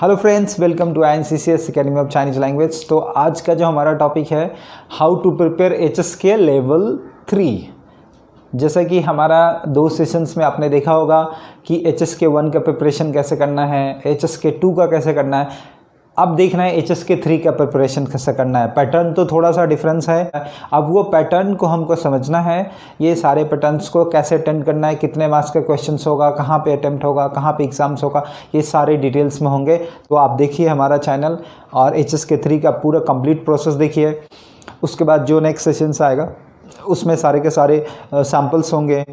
hello friends welcome to I N C C S academy of Chinese language तो आज का जो हमारा टॉपिक है how to prepare H S K level three जैसा कि हमारा दो सेशंस में आपने देखा होगा कि एच एस के वन का प्रिपरेशन कैसे करना है एच एस के टू का कैसे करना है अब देखना है एच एस के थ्री का प्रिपरेशन कैसे करना है पैटर्न तो थोड़ा सा डिफरेंस है अब वो पैटर्न को हमको समझना है ये सारे पैटर्न्स को कैसे अटेंड करना है कितने मार्क्स का क्वेश्चन होगा कहाँ पे अटेम्प्ट होगा कहाँ पे एग्ज़ाम्स होगा ये सारे डिटेल्स में होंगे तो आप देखिए हमारा चैनल और एच एस के थ्री का पूरा कम्प्लीट प्रोसेस देखिए उसके बाद जो नेक्स्ट सेशन्स आएगा उसमें सारे के सारे सैम्पल्स होंगे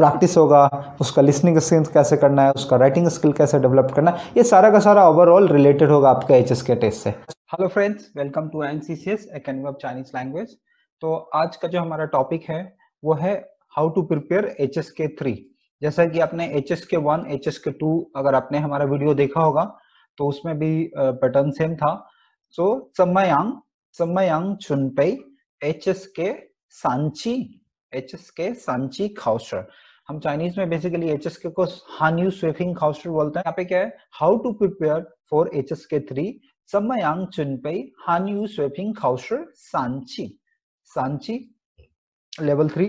प्रैक्टिस होगा उसका लिसनिंग स्किल कैसे करना है उसका राइटिंग स्किल कैसे डेवलप करना है ये सारा का सारा ओवरऑल रिलेटेड होगा आपके एच के टेस्ट से hello friends welcome to N C C S academy of Chinese language तो आज का जो हमारा टॉपिक है वो है how to prepare H S K three जैसा कि आपने H S K one H S K two अगर आपने हमारा वीडियो देखा होगा तो उसमें भी पैटर्न सेम था सो समयांग समयांग चुनपई एच एस के सांची एच एस के सांची खाउसर हम चाइनीज में बेसिकली एच एस को हान्यू स्विफिंग हाउस्टर बोलते हैं यहाँ पे क्या है how to prepare for H S K three समयांग चुनपई हान्यू स्विफिंग हाउस्टर सांची सांची लेवल थ्री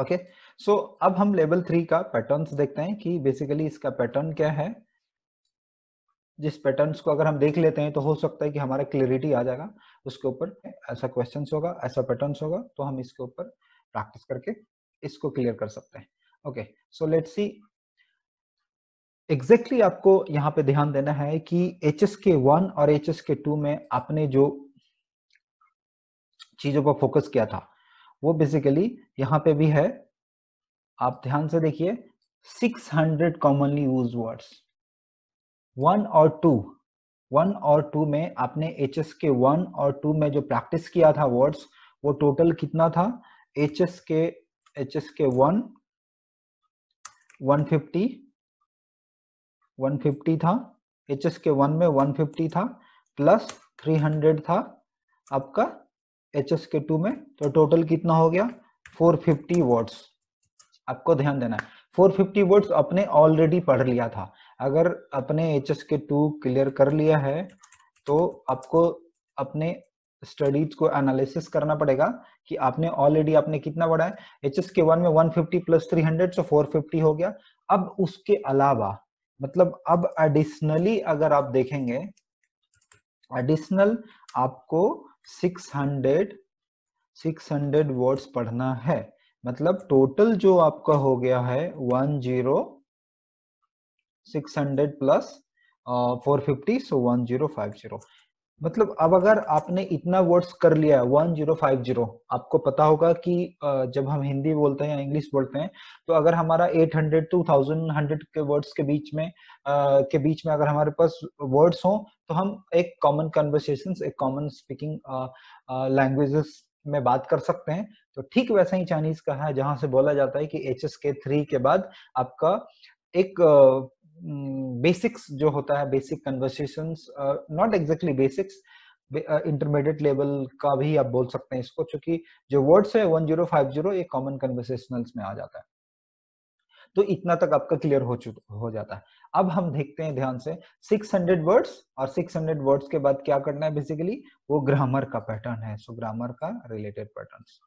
ओके सो अब हम लेवल थ्री का पैटर्न देखते हैं कि बेसिकली इसका पैटर्न क्या है जिस पैटर्न को अगर हम देख लेते हैं तो हो सकता है कि हमारा क्लियरिटी आ जाएगा उसके ऊपर ऐसा क्वेश्चन होगा ऐसा पैटर्न होगा तो हम इसके ऊपर प्रैक्टिस करके इसको क्लियर कर सकते हैं okay so let see exactly आपको यहाँ पे ध्यान देना है कि एच एस के वन और एच एस के टू में आपने जो चीजों पर फोकस किया था वो बेसिकली यहाँ पे भी है आप ध्यान से देखिए 600 कॉमनली यूज वर्ड्स वन और टू वन और टू में आपने एच एस के वन और टू में जो प्रैक्टिस किया था वर्ड्स वो टोटल कितना था एच एस के HSK1 150 150 था HSK1 में 150 था प्लस 300 था आपका HSK2 में तो टोटल कितना हो गया 450 वर्ड्स आपको ध्यान देना है 450 वर्ड्स अपने ऑलरेडी पढ़ लिया था अगर अपने H S K two clear कर लिया है तो आपको अपने स्टडीज को एनालिसिस करना पड़ेगा कि आपने ऑलरेडी आपने कितना पढ़ा है एच के वन में fifty plus hundred so four fifty हो गया अब उसके अलावा मतलब अब एडिशनली अगर आप देखेंगे एडिशनल आपको सिक्स हंड्रेड वर्ड्स पढ़ना है मतलब टोटल जो आपका हो गया है one zero six hundred plus four fifty so one zero five zero मतलब अब अगर आपने इतना वर्ड्स कर लिया है वन जीरो फाइव जीरो आपको पता होगा कि जब हम हिंदी बोलते हैं या इंग्लिश बोलते हैं तो अगर हमारा eight hundred two thousand hundred के वर्ड्स के बीच में आ, के बीच में अगर हमारे पास वर्ड्स हो तो हम एक कॉमन कन्वर्सेशन एक कॉमन स्पीकिंग लैंग्वेजेस में बात कर सकते हैं तो ठीक वैसा ही चाइनीज का है जहां से बोला जाता है कि एच एस के थ्री के बाद आपका एक बेसिक्स हम्म, जो होता है basic conversation not exactly basics intermediate level का भी आप बोल सकते हैं इसको क्योंकि जो वर्ड्स है वन जीरो फाइव जीरो एक कॉमन कन्वर्सेशनल्स में आ जाता है तो इतना तक आपका क्लियर हो हो जाता है अब हम देखते हैं ध्यान से 600 वर्ड्स और 600 वर्ड्स के बाद क्या करना है बेसिकली वो ग्रामर का पैटर्न है सो ग्रामर का रिलेटेड पैटर्न्स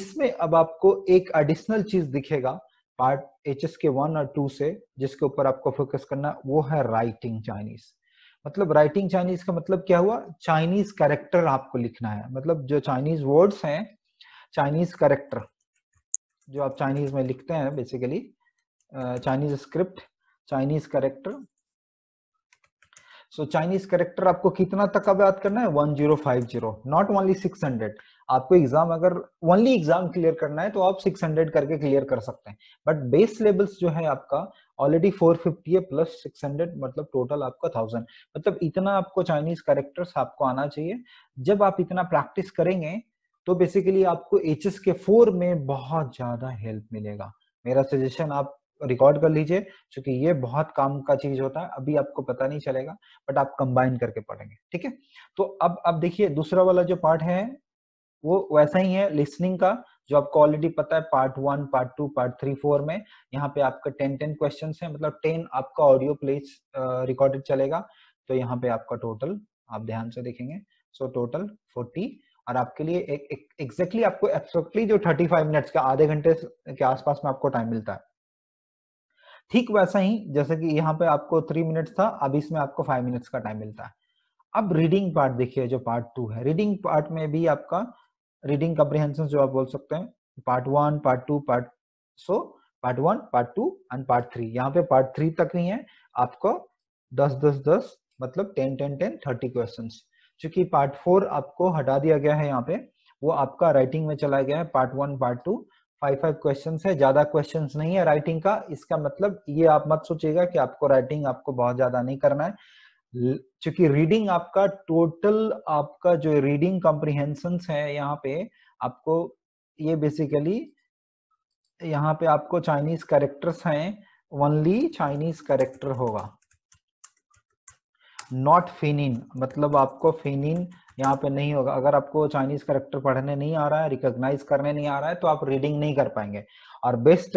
इसमें अब आपको एक एडिशनल चीज दिखेगा part H S K one और टू से जिसके ऊपर आपको फोकस करना वो है राइटिंग चाइनीज मतलब राइटिंग चाइनीज का मतलब क्या हुआ चाइनीज कैरेक्टर आपको लिखना है मतलब जो चाइनीज वर्ड्स हैं चाइनीज कैरेक्टर जो आप चाइनीज में लिखते हैं basically Chinese script Chinese character so Chinese character आपको कितना तक अब याद करना है 1050 नॉट ओनली 600 आपको एग्जाम अगर ओनली एग्जाम क्लियर करना है तो आप 600 करके क्लियर कर सकते हैं बट बेस सिलेबस जो है मतलब आपका ऑलरेडी 450 है प्लस 600 मतलब टोटल आपका थाउजेंड मतलब इतना आपको चाइनीज कैरेक्टर्स आपको आना चाहिए जब आप इतना प्रैक्टिस करेंगे तो बेसिकली आपको एच एस के फोर में बहुत ज्यादा हेल्प मिलेगा मेरा सजेशन आप रिकॉर्ड कर लीजिए क्योंकि ये बहुत काम का चीज होता है अभी आपको पता नहीं चलेगा बट आप कंबाइन करके पढ़ेंगे ठीक है तो अब अब देखिए दूसरा वाला जो पार्ट है वो वैसा ही है लिसनिंग का जो आपको ऑलरेडी पता है part one part two part three four में यहाँ पे आपका टेन टेन क्वेश्चन है मतलब टेन आपका ऑडियो प्लेस रिकॉर्डेड चलेगा तो यहाँ पे आपका टोटल आप ध्यान से देखेंगे सो टोटल फोर्टी और आपके लिए एक एग्जैक्टली exactly आपको एक्सैक्टली जो थर्टी फाइव मिनट्स का आधे घंटे के आसपास में आपको टाइम मिलता है ठीक वैसा ही जैसे कि यहाँ पे आपको थ्री मिनट्स था अब इसमें आपको फाइव मिनट्स का टाइम मिलता है अब रीडिंग पार्ट देखिए जो पार्ट टू है रीडिंग पार्ट में भी आपका रीडिंग कम्प्रिहेंशन जो आप बोल सकते हैं part one part two part so part one part two and part three यहाँ पे पार्ट थ्री तक ही है आपको दस दस दस मतलब ten ten ten thirty question चूंकि पार्ट फोर आपको हटा दिया गया है यहाँ पे वो आपका राइटिंग में चला गया है part one part two five five question है ज्यादा क्वेश्चन नहीं है राइटिंग का इसका मतलब ये आप मत सोचिएगा कि आपको राइटिंग आपको बहुत ज्यादा नहीं करना है चूंकि रीडिंग आपका टोटल आपका जो रीडिंग कॉम्प्रिहेंशन है यहाँ पे आपको ये बेसिकली यहाँ पे आपको चाइनीज कैरेक्टर्स हैं ओनली चाइनीज कैरेक्टर होगा नॉट फिनिन मतलब आपको फिनिन यहाँ पे नहीं होगा अगर आपको चाइनीज करेक्टर पढ़ने नहीं आ रहा है रिकॉग्नाइज करने नहीं आ रहा है तो आप रीडिंग नहीं कर पाएंगे और बेस्ट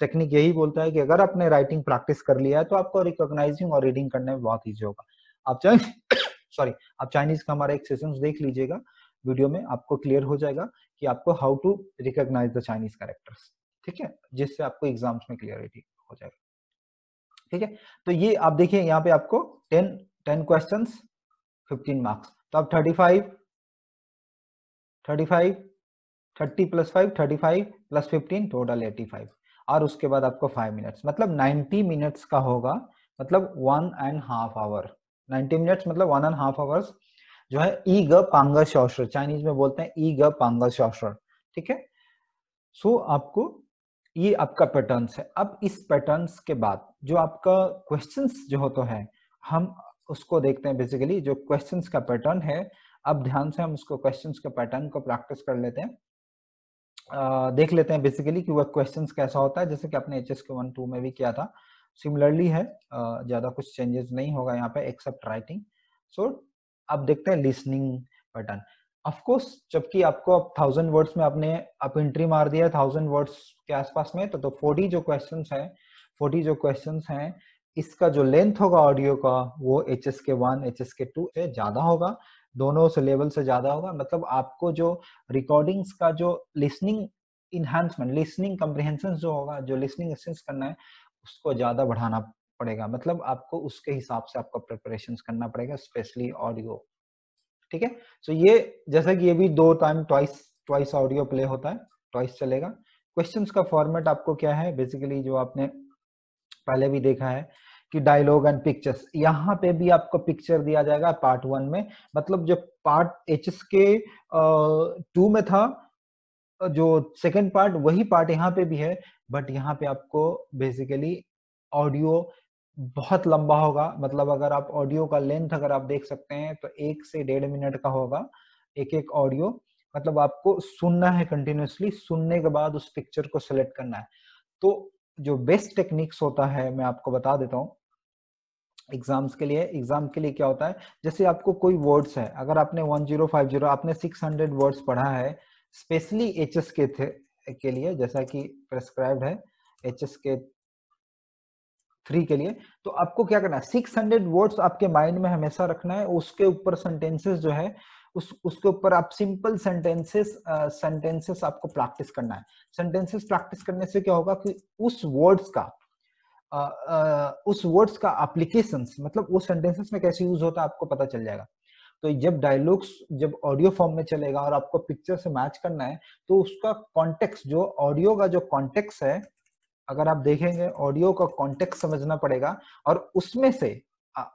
टेक्निक यही बोलता है कि अगर आपने राइटिंग प्रैक्टिस कर लिया है तो आपको रिकोगनाइजिंग और रीडिंग करने में बहुत ईजी होगा आप चाइनीज सॉरी आप चाइनीज का हमारा एक सेशन देख लीजिएगा वीडियो में आपको क्लियर हो जाएगा कि आपको how to recognise the Chinese characters ठीक है जिससे आपको एग्जाम्स में क्लियरिटी हो जाएगा ठीक है तो ये आप देखिए यहाँ पे आपको ten ten question fifteen marks तो अब thirty five thirty five thirty plus five thirty five plus fifteen total eighty five और उसके बाद आपको फाइव मिनट्स मतलब नाइन्टी मिनट्स का होगा मतलब one and half hour ninety minutes मतलब वन एंड हाफ आवर्स जो है ई ग पांगा शौश्र चाइनीज में बोलते हैं ई ग पांगा शौश्र ठीक है सो आपको ये आपका पैटर्न्स है अब इस पैटर्न्स के बाद जो आपका क्वेश्चंस जो होता है हम उसको देखते हैं बेसिकली जो क्वेश्चंस का पैटर्न है अब ध्यान से हम उसको क्वेश्चंस के पैटर्न को प्रैक्टिस कर लेते हैं आ, देख लेते हैं बेसिकली कि वह क्वेश्चंस कैसा होता है जैसे कि आपने H S K one two में भी किया था सिमिलरली है ज़्यादा कुछ चेंजेस नहीं होगा यहाँ पे एक्सेप्ट राइटिंग सो अब देखते हैं लिसनिंग पैटर्न ऑफकोर्स जबकि आपको अब थाउजेंड वर्ड्स में आपने आप एंट्री मार दिया थाउजेंड वर्ड्स के आसपास में तो तो फोर्टी जो क्वेश्चन है फोर्टी जो क्वेश्चन हैं इसका जो लेंथ होगा ऑडियो का वो H S K one H S K two से ज्यादा होगा दोनों से लेवल से ज्यादा होगा मतलब आपको जो रिकॉर्डिंग्स का जो लिसनिंग इन्हांसमेंट लिसनिंग कम्प्रिहेंशन जो होगा जो लिसनिंग करना है उसको ज्यादा बढ़ाना पड़ेगा मतलब आपको उसके हिसाब से आपको प्रिपरेशन करना पड़ेगा स्पेशली ऑडियो ठीक है सो ये जैसा कि ये भी दो time twice twice audio play होता है ट्वाइस चलेगा क्वेश्चंस का फॉर्मेट आपको क्या है बेसिकली जो आपने पहले भी देखा है कि डायलॉग एंड पिक्चर्स यहाँ पे भी आपको पिक्चर दिया जाएगा पार्ट वन में मतलब जो part H S K two में था जो सेकंड पार्ट वही पार्ट यहाँ पे भी है बट यहाँ पे आपको बेसिकली ऑडियो बहुत लंबा होगा मतलब अगर आप ऑडियो का लेंथ अगर आप देख सकते हैं तो एक से डेढ़ मिनट का होगा एक एक ऑडियो मतलब आपको सुनना है कंटिन्यूसली सुनने के बाद उस पिक्चर को सिलेक्ट करना है तो जो बेस्ट टेक्निक्स होता है मैं आपको बता देता हूँ एग्जाम्स के लिए एग्जाम के लिए क्या होता है जैसे आपको कोई वर्ड्स है अगर आपने 1050 आपने 600 वर्ड्स पढ़ा है स्पेशली एच के थे के लिए जैसा कि प्रेस्क्राइब है एच के थ्री के लिए तो आपको क्या करना है सिक्स हंड्रेड वर्ड्स आपके माइंड में हमेशा रखना है उसके ऊपर सेंटेंसेस जो है उस उसके ऊपर आप सिंपल सेंटेंसेस सेंटेंसेस आपको प्रैक्टिस करना है सेंटेंसेस प्रैक्टिस करने से क्या होगा कि उस वर्ड्स का उस वर्ड्स का एप्लीकेशन मतलब वो सेंटेंसेस में कैसे यूज होता है आपको पता चल जाएगा तो जब डायलॉग्स जब ऑडियो फॉर्म में चलेगा और आपको पिक्चर से मैच करना है तो उसका कॉन्टेक्स जो ऑडियो का जो कॉन्टेक्स है अगर आप देखेंगे ऑडियो का कॉन्टेक्स समझना पड़ेगा और उसमें से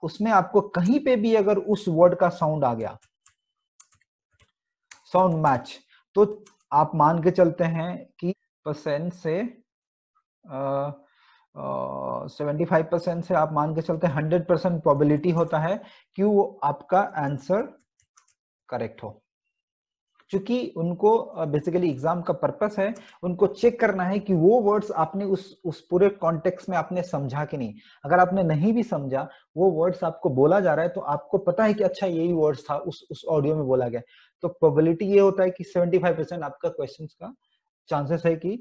उसमें आपको कहीं पे भी अगर उस वर्ड का साउंड आ गया साउंड मैच तो आप मान के चलते हैं कि परसेंट से 75 परसेंट से आप मान के चलते हंड्रेड परसेंट प्रॉबिलिटी होता है कि वो आपका आंसर करेक्ट हो क्योंकि उनको बेसिकली एग्जाम का पर्पस है उनको चेक करना है कि वो वर्ड्स आपने उस उस पूरे कॉन्टेक्स्ट में आपने समझा कि नहीं अगर आपने नहीं भी समझा वो वर्ड्स आपको बोला जा रहा है तो आपको पता है कि अच्छा यही वर्ड्स था उस उस ऑडियो में बोला गया तो प्रोबेबिलिटी ये होता है कि 75 परसेंट आपका क्वेश्चन का चांसेस है कि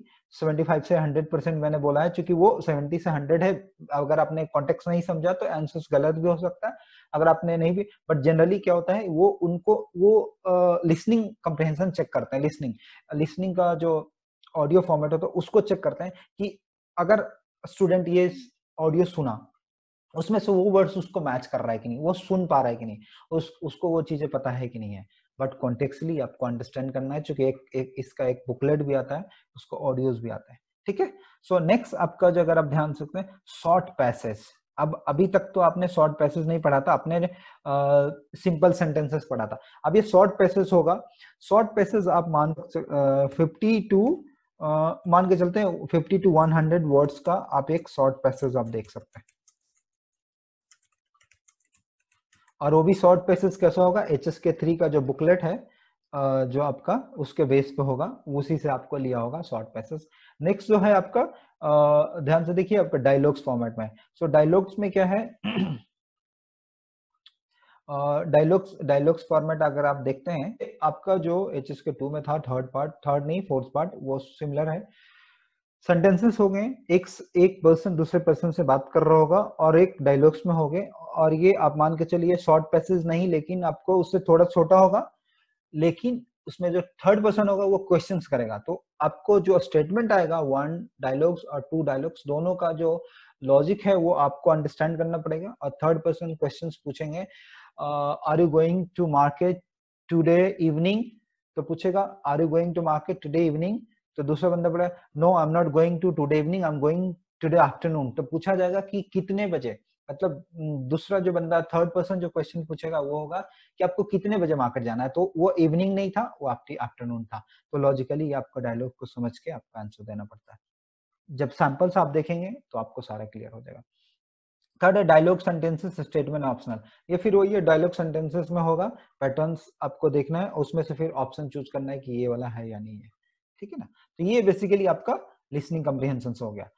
75 से 100 परसेंट मैंने बोला है क्योंकि वो 70 से 100 है अगर आपने कॉन्टेक्स नहीं समझा तो आंसर्स गलत भी हो सकता है अगर आपने नहीं भी बट जनरली क्या होता है वो उनको वो लिसनिंग कंप्रहेंशन चेक करते हैं लिसनिंग लिसनिंग का जो ऑडियो फॉर्मेट होता है तो उसको चेक करते हैं कि अगर स्टूडेंट ये ऑडियो सुना उसमें से वो वर्ड्स उसको मैच कर रहा है कि नहीं वो सुन पा रहा है कि नहीं उस उसको वो चीजें पता है कि नहीं है बट कॉन्टेक्सली आपको अंडरस्टैंड करना है चूंकि एक, एक इसका एक बुकलेट भी आता है उसको ऑडियोज भी आता है ठीक है सो नेक्स्ट आपका जो अगर आप ध्यान सकते हैं शॉर्ट पैसेज अब अभी तक तो आपने शॉर्ट पैसेज नहीं पढ़ा था आपने सिंपल सेंटेंसेस पढ़ा था अब ये शॉर्ट पैसेज होगा शॉर्ट पैसेज आप मान फिफ्टी टू मान के चलते हैं fifty two one hundred words का आप एक शॉर्ट पैसेज आप देख सकते हैं और वो भी शॉर्ट पेसेस कैसा होगा एच एस के थ्री का जो बुकलेट है जो आपका उसके बेस पे होगा उसी से आपको लिया होगा शॉर्ट पैसेज नेक्स्ट जो है आपका ध्यान से देखिए आपका डायलॉग्स फॉर्मेट में सो so, डायलॉग्स में क्या है डायलॉग्स डायलॉग्स फॉर्मेट अगर आप देखते हैं आपका जो एच एस के टू में था थर्ड पार्ट थर्ड नहीं फोर्थ पार्ट वो सिमिलर है सेंटेंसेस हो गए एक एक पर्सन दूसरे पर्सन से बात कर रहा होगा और एक डायलॉग्स में हो गए और ये आप मान के चलिए शॉर्ट पैसेज नहीं लेकिन आपको उससे थोड़ा छोटा होगा लेकिन उसमें जो थर्ड पर्सन होगा वो क्वेश्चन करेगा तो आपको जो स्टेटमेंट आएगा वन डायलॉग्स और टू डायलॉग्स दोनों का जो लॉजिक है वो आपको अंडरस्टैंड करना पड़ेगा और थर्ड पर्सन क्वेश्चन पूछेंगे are you going to market today evening तो पूछेगा are you going to market today evening तो दूसरा बंदा बोला no I am not going to today evening I am going today afternoon तो पूछा जाएगा कि कितने बजे मतलब दूसरा जो बंदा थर्ड पर्सन जो क्वेश्चन पूछेगा वो होगा कि आपको कितने बजे मार्केट जाना है तो वो इवनिंग नहीं था वो आपकी आफ्टरनून था तो लॉजिकली आपको डायलॉग को समझ के आपका आंसर देना पड़ता है जब सैंपल्स आप देखेंगे तो आपको सारा क्लियर हो जाएगा थर्ड है डायलॉग सेंटेंसेस स्टेटमेंट ऑप्शनल ये फिर वही है डायलॉग सेंटेंसेस में होगा पैटर्न्स आपको देखना है उसमें से फिर ऑप्शन चूज करना है कि ये वाला है या नहीं है ठीक है ना तो ये बेसिकली आपका लिसनिंग कंप्रिहेंशन हो गया